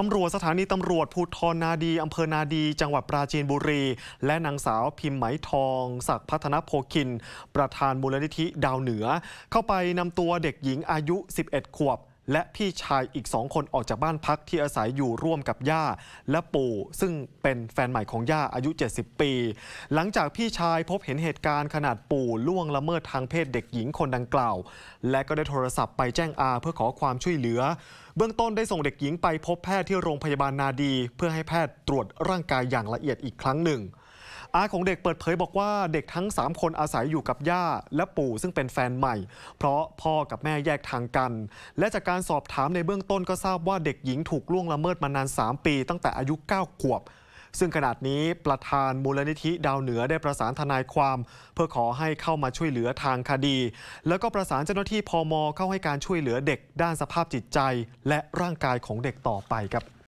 ตำรวจสถานีตำรวจภูทรนาดี อำเภอนาดี จังหวัดปราจีนบุรี และนางสาวพิมพ์ไหมทอง ศักพัฒนโพคิน ประธานมูลนิธิดาวเหนือ เข้าไปนำตัวเด็กหญิงอายุ 11 ขวบและพี่ชายอีกสองคนออกจากบ้านพักที่อาศัยอยู่ร่วมกับย่า และปู่ ซึ่งเป็นแฟนใหม่ของย่าอายุ 70 ปี หลังจากพี่ชายพบเห็นเหตุการณ์ขนาดปู่ล่วงละเมิดทางเพศเด็กหญิงคนดังกล่าว และก็ได้โทรศัพท์ไปแจ้งอาเพื่อขอความช่วยเหลือ เบื้องต้นได้ส่งเด็กหญิงไปพบแพทย์ที่โรงพยาบาลนาดี เพื่อให้แพทย์ตรวจร่างกายอย่างละเอียดอีกครั้งหนึ่งอาของเด็กเปิดเผยบอกว่าเด็กทั้ง 3 คนอาศัยอยู่กับ ย่า และปู่ซึ่งเป็นแฟนใหม่ เพราะพ่อกับแม่แยกทางกัน และจากการสอบถามในเบื้องต้นก็ทราบว่าเด็กหญิงถูกล่วงละเมิดมานาน 3 ปีตั้งแต่อายุ 9 ขวบ ซึ่งขนาดนี้ประธานมูลนิธิดาวเหนือได้ประสานทนายความ เพื่อขอให้เข้ามาช่วยเหลือทางคดี แล้วก็ประสานเจ้าหน้าที่พมเข้าให้การช่วยเหลือเด็กด้านสภาพจิตใจ และร่างกายของเด็กต่อไปครับ